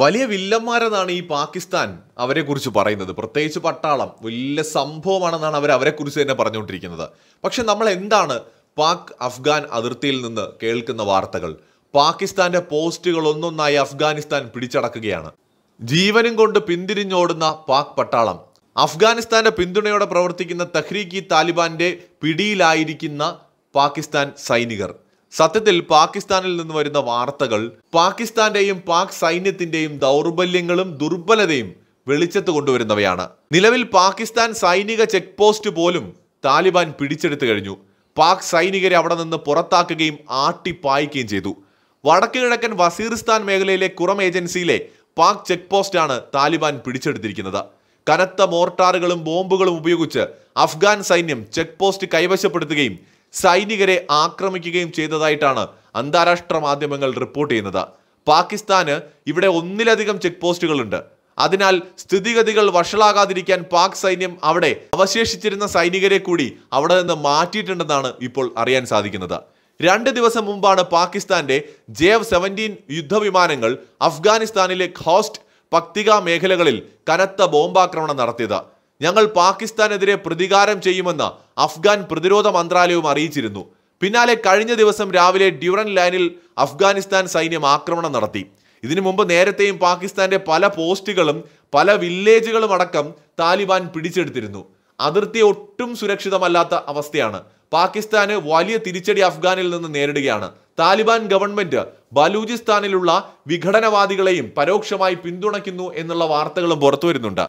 വലിയ വില്ലന്മാരെന്നാണ് ഈ പാകിസ്ഥാൻ അവരെക്കുറിച്ച് പറയുന്നത് പ്രത്യേകിച്ച് പട്ടാളം വലിയ സംഭവമാണെന്നാണ് അവർ അവരെക്കുറിച്ച് തന്നെ പറഞ്ഞുകൊണ്ടിരിക്കുന്നത് പക്ഷെ നമ്മൾ എന്താണ് പാക് അഫ്ഗാൻ അതിർത്തിയിൽ നിന്ന് കേൾക്കുന്ന വാർത്തകൾ പാകിസ്ഥാന്റെ പോസ്റ്റുകൾ ഒന്നൊന്നായി അഫ്ഗാനിസ്ഥാൻ പിടിച്ചടക്കുകയാണ് ജീവനും കൊണ്ട് പിന്തിരിഞ്ഞോടുന്ന പാക് പട്ടാളം അഫ്ഗാനിസ്ഥാന്റെ പിന്തുണയോടെ പ്രവർത്തിക്കുന്ന തഹ്രീഖി താലിബാന്റെ പിടിയിലായിരിക്കുന്ന പാകിസ്ഥാൻ സൈനികർ സത്യത്തിൽ പാകിസ്ഥാനിൽ നിന്ന് വരുന്ന വാർത്തകൾ പാകിസ്ഥാന്റെയും പാക് സൈന്യത്തിന്റെയും ദൗർബല്യങ്ങളും ദുർബലതയും വെളിച്ചത്ത് കൊണ്ടുവരുന്നവയാണ് നിലവിൽ പാകിസ്ഥാൻ സൈനിക ചെക്ക് പോസ്റ്റ് പോലും താലിബാൻ പിടിച്ചെടുത്തു കഴിഞ്ഞു പാക് സൈനികരെ അവിടെ നിന്ന് പുറത്താക്കുകയും ആട്ടിപ്പായിക്കുകയും ചെയ്തു വടക്കു കിഴക്കൻ വസീറിസ്ഥാൻ മേഖലയിലെ കുറം ഏജൻസിയിലെ പാക് ചെക്ക് പോസ്റ്റാണ് താലിബാൻ പിടിച്ചെടുത്തിരിക്കുന്നത് കനത്ത മോർട്ടാറുകളും ബോംബുകളും ഉപയോഗിച്ച് അഫ്ഗാൻ സൈന്യം ചെക്ക് പോസ്റ്റ് കൈവശപ്പെടുത്തുകയും സൈനികരെ ആക്രമിക്കുകയും ചെയ്തതായിട്ടാണ് അന്താരാഷ്ട്ര മാധ്യമങ്ങൾ റിപ്പോർട്ട് ചെയ്യുന്നത് പാകിസ്ഥാന് ഇവിടെ ഒന്നിലധികം ചെക്ക് പോസ്റ്റുകളുണ്ട് അതിനാൽ സ്ഥിതിഗതികൾ വഷളാകാതിരിക്കാൻ പാക് സൈന്യം അവിടെ അവശേഷിച്ചിരുന്ന സൈനികരെ കൂടി അവിടെ നിന്ന് മാറ്റിയിട്ടുണ്ടെന്നാണ് ഇപ്പോൾ അറിയാൻ സാധിക്കുന്നത് രണ്ട് ദിവസം മുമ്പാണ് പാകിസ്ഥാന്റെ ജെ എഫ് സെവൻറ്റീൻ യുദ്ധവിമാനങ്ങൾ അഫ്ഗാനിസ്ഥാനിലെ ഖോസ്റ്റ് പക്തിക മേഖലകളിൽ കനത്ത ബോംബാക്രമണം നടത്തിയത് ഞങ്ങൾ പാകിസ്ഥാനെതിരെ പ്രതികാരം ചെയ്യുമെന്ന് അഫ്ഗാൻ പ്രതിരോധ മന്ത്രാലയവും അറിയിച്ചിരുന്നു പിന്നാലെ കഴിഞ്ഞ ദിവസം രാവിലെ ഡ്യൂറൻ ലൈനിൽ അഫ്ഗാനിസ്ഥാൻ സൈന്യം ആക്രമണം നടത്തി ഇതിനു മുമ്പ് നേരത്തെയും പാകിസ്ഥാന്റെ പല പോസ്റ്റുകളും പല വില്ലേജുകളും അടക്കം താലിബാൻ പിടിച്ചെടുത്തിരുന്നു അതിർത്തി ഒട്ടും സുരക്ഷിതമല്ലാത്ത അവസ്ഥയാണ് പാകിസ്ഥാന് വലിയ തിരിച്ചടി അഫ്ഗാനിൽ നിന്ന് നേരിടുകയാണ് താലിബാൻ ഗവൺമെന്റ് ബലൂചിസ്ഥാനിലുള്ള വിഘടനവാദികളെയും പരോക്ഷമായി പിന്തുണയ്ക്കുന്നു എന്നുള്ള വാർത്തകളും പുറത്തുവരുന്നുണ്ട്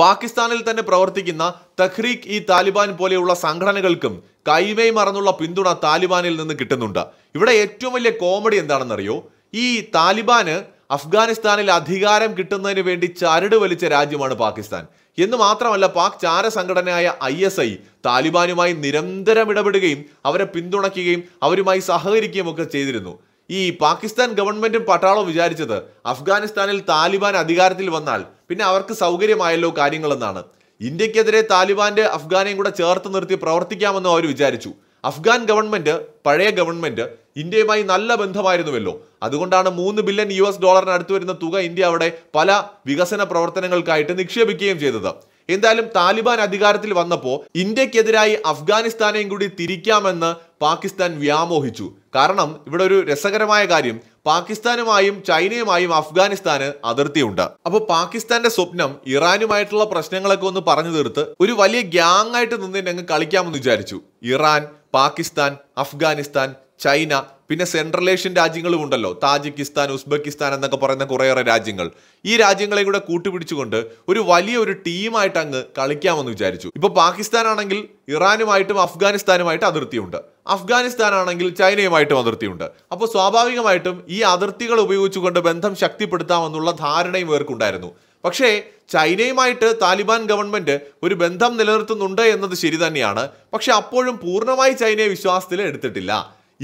പാകിസ്ഥാനിൽ തന്നെ പ്രവർത്തിക്കുന്ന തഹ്രീഖ് ഈ താലിബാൻ പോലെയുള്ള സംഘടനകൾക്കും കൈമേ മറന്നുള്ള പിന്തുണ താലിബാനിൽ നിന്ന് കിട്ടുന്നുണ്ട് ഇവിടെ ഏറ്റവും വലിയ കോമഡി എന്താണെന്നറിയോ ഈ താലിബാന് അഫ്ഗാനിസ്ഥാനിൽ അധികാരം കിട്ടുന്നതിന് വേണ്ടി ചരട് വലിച്ച രാജ്യമാണ് പാകിസ്ഥാൻ എന്ന് മാത്രമല്ല പാക് ചാര സംഘടനയായ ഐ എസ് ഐ താലിബാനുമായി നിരന്തരം ഇടപെടുകയും അവരെ പിന്തുണയ്ക്കുകയും അവരുമായി സഹകരിക്കുകയും ഒക്കെ ചെയ്തിരുന്നു ഈ പാകിസ്ഥാൻ ഗവൺമെന്റും പട്ടാളവും വിചാരിച്ചത് അഫ്ഗാനിസ്ഥാനിൽ താലിബാൻ അധികാരത്തിൽ വന്നാൽ പിന്നെ അവർക്ക് സൗകര്യമായല്ലോ കാര്യങ്ങളെന്നാണ് ഇന്ത്യക്കെതിരെ താലിബാന്റെ അഫ്ഗാനെയും കൂടെ ചേർത്ത് നിർത്തി പ്രവർത്തിക്കാമെന്നും അവർ വിചാരിച്ചു അഫ്ഗാൻ ഗവൺമെന്റ് പഴയ ഗവൺമെന്റ് ഇന്ത്യയുമായി നല്ല ബന്ധമായിരുന്നുവല്ലോ അതുകൊണ്ടാണ് മൂന്ന് ബില്യൺ യു എസ് ഡോളറിന് അടുത്ത് വരുന്ന തുക ഇന്ത്യ അവിടെ പല വികസന പ്രവർത്തനങ്ങൾക്കായിട്ട് നിക്ഷേപിക്കുകയും ചെയ്തത് എന്തായാലും താലിബാൻ അധികാരത്തിൽ വന്നപ്പോൾ ഇന്ത്യക്കെതിരായി അഫ്ഗാനിസ്ഥാനെയും കൂടി തിരിക്കാമെന്ന് പാകിസ്ഥാൻ വ്യാമോഹിച്ചു കാരണം ഇവിടെ ഒരു രസകരമായ കാര്യം പാകിസ്ഥാനുമായും ചൈനയുമായും അഫ്ഗാനിസ്ഥാന് അതിർത്തിയുണ്ട് അപ്പോൾ പാകിസ്ഥാന്റെ സ്വപ്നം ഇറാനുമായിട്ടുള്ള പ്രശ്നങ്ങളൊക്കെ ഒന്ന് പറഞ്ഞു തീർത്ത് ഒരു വലിയ ഗ്യാങ് ആയിട്ട് നിന്ന് ഞങ്ങൾ കളിക്കാമെന്ന് വിചാരിച്ചു ഇറാൻ പാകിസ്ഥാൻ അഫ്ഗാനിസ്ഥാൻ ചൈന പിന്നെ സെൻട്രൽ ഏഷ്യൻ രാജ്യങ്ങളും ഉണ്ടല്ലോ താജിക്കിസ്ഥാൻ ഉസ്ബെക്കിസ്ഥാൻ എന്നൊക്കെ പറയുന്ന കുറേയേറെ രാജ്യങ്ങൾ ഈ രാജ്യങ്ങളെ കൂടെ കൂട്ടുപിടിച്ചുകൊണ്ട് ഒരു വലിയ ഒരു ടീമായിട്ട് അങ്ങ് കളിക്കാമെന്ന് വിചാരിച്ചു ഇപ്പോൾ പാകിസ്ഥാനാണെങ്കിൽ ഇറാനുമായിട്ടും അഫ്ഗാനിസ്ഥാനുമായിട്ട് അതിർത്തിയുണ്ട് അഫ്ഗാനിസ്ഥാനാണെങ്കിൽ ചൈനയുമായിട്ടും അതിർത്തിയുണ്ട് അപ്പോൾ സ്വാഭാവികമായിട്ടും ഈ അതിർത്തികൾ ഉപയോഗിച്ചുകൊണ്ട് ബന്ധം ശക്തിപ്പെടുത്താമെന്നുള്ള ധാരണയും ഇവർക്കുണ്ടായിരുന്നു പക്ഷേ ചൈനയുമായിട്ട് താലിബാൻ ഗവൺമെന്റ് ഒരു ബന്ധം നിലനിർത്തുന്നുണ്ട് എന്നത് ശരി തന്നെയാണ് പക്ഷെ അപ്പോഴും പൂർണ്ണമായി ചൈനയെ വിശ്വാസത്തിൽ എടുത്തിട്ടില്ല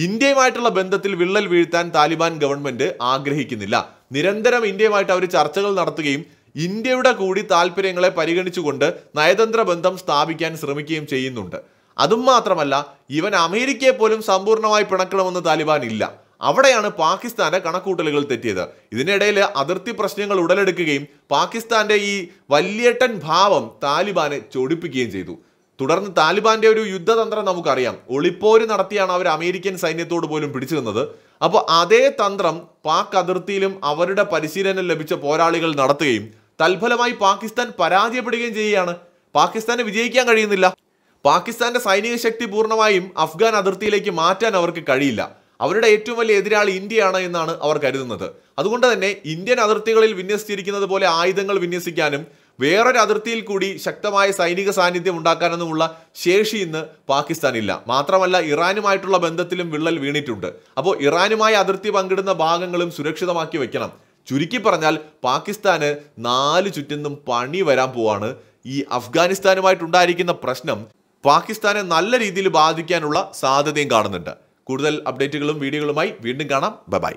ഇന്ത്യയുമായിട്ടുള്ള ബന്ധത്തിൽ വിള്ളൽ വീഴ്ത്താൻ താലിബാൻ ഗവൺമെന്റ് ആഗ്രഹിക്കുന്നില്ല നിരന്തരം ഇന്ത്യയുമായിട്ട് അവർ ചർച്ചകൾ നടത്തുകയും ഇന്ത്യയുടെ കൂടി താല്പര്യങ്ങളെ പരിഗണിച്ചുകൊണ്ട് നയതന്ത്ര ബന്ധം സ്ഥാപിക്കാൻ ശ്രമിക്കുകയും ചെയ്യുന്നുണ്ട് അതും മാത്രമല്ല ഇവൻ അമേരിക്കയെ പോലും സമ്പൂർണ്ണമായി പിണക്കണമെന്ന് താലിബാൻ ഇല്ല അവിടെയാണ് പാകിസ്ഥാന്റെ കണക്കൂട്ടലുകൾ തെറ്റിയത് ഇതിനിടയിൽ അതിർത്തി പ്രശ്നങ്ങൾ ഉടലെടുക്കുകയും പാകിസ്ഥാന്റെ ഈ വല്യേട്ടൻ ഭാവം താലിബാനെ ചൊടിപ്പിക്കുകയും ചെയ്തു തുടർന്ന് താലിബാന്റെ ഒരു യുദ്ധതന്ത്രം നമുക്കറിയാം ഒളിപ്പോര് നടത്തിയാണ് അവർ അമേരിക്കൻ സൈന്യത്തോട് പോലും പിടിച്ചു നിന്നത് അപ്പോൾ അതേ തന്ത്രം പാക് അതിർത്തിയിലും അവരുടെ പരിശീലനം ലഭിച്ച പോരാളികൾ നടത്തുകയും തൽഫലമായി പാകിസ്ഥാൻ പരാജയപ്പെടുകയും ചെയ്യുകയാണ് പാകിസ്ഥാനെ വിജയിക്കാൻ കഴിയുന്നില്ല പാകിസ്ഥാന്റെ സൈനിക ശക്തി പൂർണ്ണമായും അഫ്ഗാൻ അതിർത്തിയിലേക്ക് മാറ്റാൻ അവർക്ക് കഴിയില്ല അവരുടെ ഏറ്റവും വലിയ എതിരാളി ഇന്ത്യയാണ് എന്നാണ് അവർ കരുതുന്നത് അതുകൊണ്ട് തന്നെ ഇന്ത്യൻ അതിർത്തികളിൽ വിന്യസിച്ചിരിക്കുന്നത് പോലെ ആയുധങ്ങൾ വിന്യസിക്കാനും വേറൊരു അതിർത്തിയിൽ കൂടി ശക്തമായ സൈനിക സാന്നിധ്യം ഉണ്ടാക്കാനൊന്നുമുള്ള ശേഷി ഇന്ന് പാകിസ്ഥാനില്ല മാത്രമല്ല ഇറാനുമായിട്ടുള്ള ബന്ധത്തിലും വിള്ളൽ വീണിട്ടുണ്ട് അപ്പോൾ ഇറാനുമായി അതിർത്തി പങ്കിടുന്ന ഭാഗങ്ങളും സുരക്ഷിതമാക്കി വെക്കണം ചുരുക്കി പറഞ്ഞാൽ പാകിസ്ഥാന് നാല് ചുറ്റിനും പണി വരാൻ പോവാണ് ഈ അഫ്ഗാനിസ്ഥാനുമായിട്ടുണ്ടായിരിക്കുന്ന പ്രശ്നം പാകിസ്ഥാനെ നല്ല രീതിയിൽ ബാധിക്കാനുള്ള സാധ്യതയും കാണുന്നുണ്ട് കൂടുതൽ അപ്ഡേറ്റുകളും വീഡിയോകളുമായി വീണ്ടും കാണാം ബൈ